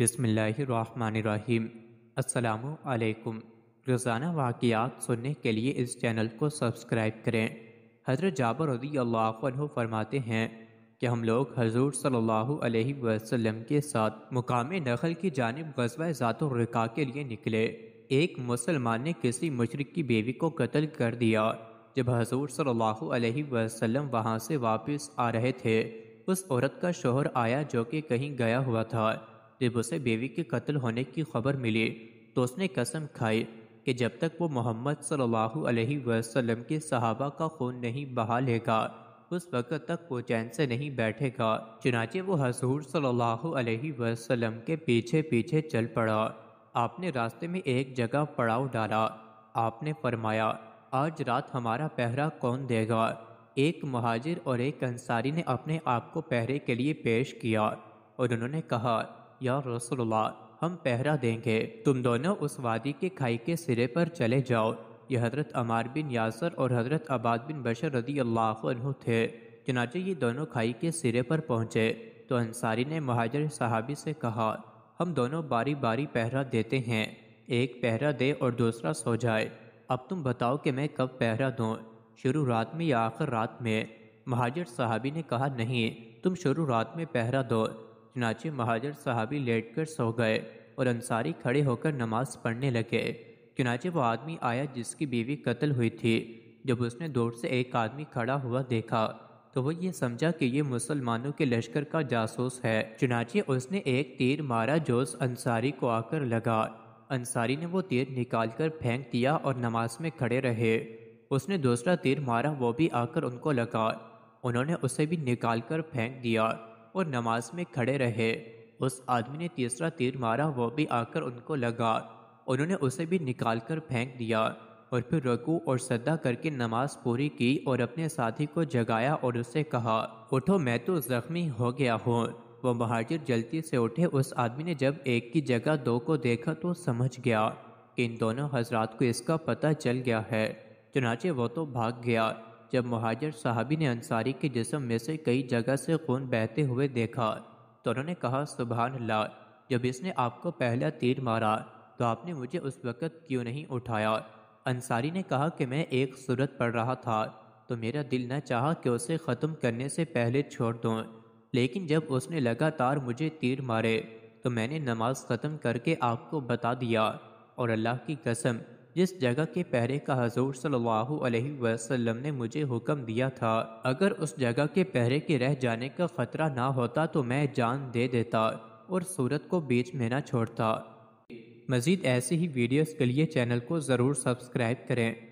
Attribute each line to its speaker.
Speaker 1: बिसमीम् अल्लाम रोज़ाना वाक़ात सुनने के लिए इस चैनल को सब्सक्राइब करें हज़रत जाबर रदी अल्लाह फरमाते हैं कि हम लोग हजूर सल्लल्लाहु अलैहि वसल्लम के साथ मुकाम नखल की जानब गजवा ज़ातुर्रिका के लिए निकले एक मुसलमान ने किसी मशरक की बेवी को कत्ल कर दिया जब हजूर सल्लल्लाहु अलैहि वसल्लम वहाँ से वापस आ रहे थे उस औरत का शोहर आया जो कि कहीं गया हुआ था जब उसे बेवी के कत्ल होने की खबर मिली तो उसने कसम खाई कि जब तक वो मोहम्मद सल्लल्लाहु अलैहि वसल्लम के सहाबा का खून नहीं बहा लेगा उस वक़्त तक वो चैन से नहीं बैठेगा चुनाचे वो हजूर सल्लल्लाहु अलैहि वसल्लम के पीछे पीछे चल पड़ा आपने रास्ते में एक जगह पड़ाव डाला आपने फरमाया आज रात हमारा पहरा कौन देगा एक महाजिर और एक अंसारी ने अपने आप को पहरे के लिए पेश किया और उन्होंने कहा या रसोल्ला हम पहरा देंगे तुम दोनों उस वादी के खाई के सिरे पर चले जाओ ये हज़रत अमार बिन यासर और हज़रत आबाद बिन बशर रदी अल्लाह थे चनाचे ये दोनों खाई के सिरे पर पहुँचे तो अंसारी ने महाजर साहबी से कहा हम दोनों बारी बारी पहरा देते हैं एक पहरा दे और दूसरा सो जाए अब तुम बताओ कि मैं कब पहरा दूँ शुरू रात में या आखिर रात में महाजर साहबी ने कहा नहीं तुम शुरू रात में पहरा दो चुनाचे महाजर साहबी लेट कर सो गए और अंसारी खड़े होकर नमाज पढ़ने लगे चुनाचे वो आदमी आया जिसकी बीवी कत्ल हुई थी जब उसने दूर से एक आदमी खड़ा हुआ देखा तो वो ये समझा कि ये मुसलमानों के लश्कर का जासूस है चुनाचे उसने एक तीर मारा जो उस अंसारी को आकर लगा अंसारी ने वो तीर निकाल कर फेंक दिया और नमाज में खड़े रहे उसने दूसरा तीर मारा वो भी आकर उनको लगा उन्होंने उसे भी निकाल कर फेंक दिया और नमाज में खड़े रहे उस आदमी ने तीसरा तीर मारा वह भी आकर उनको लगा उन्होंने उसे भी निकाल कर फेंक दिया और फिर रकू और सदा करके नमाज पूरी की और अपने साथी को जगाया और उससे कहा उठो मैं तो जख्मी हो गया हूँ वह महाजिर जल्दी से उठे उस आदमी ने जब एक की जगह दो को देखा तो समझ गया कि इन दोनों हजरात को इसका पता चल गया है चुनाचे वह तो भाग गया जब महाजर साहबी ने अंसारी के जिसम में से कई जगह से खून बहते हुए देखा तो उन्होंने कहा सुबहान ला जब इसने आपको पहला तीर मारा तो आपने मुझे उस वक़्त क्यों नहीं उठाया अंसारी ने कहा कि मैं एक सूरत पढ़ रहा था तो मेरा दिल न चाहा कि उसे ख़त्म करने से पहले छोड़ दूँ लेकिन जब उसने लगातार मुझे तीर मारे तो मैंने नमाज ख़त्म करके आपको बता दिया और अल्लाह की कसम जिस जगह के पहरे का हजूर सल्लल्लाहु अलैहि वसल्लम ने मुझे हुक्म दिया था अगर उस जगह के पहरे के रह जाने का खतरा ना होता तो मैं जान दे देता और सूरत को बीच में ना छोड़ता मज़ीद ऐसे ही वीडियोस के लिए चैनल को ज़रूर सब्सक्राइब करें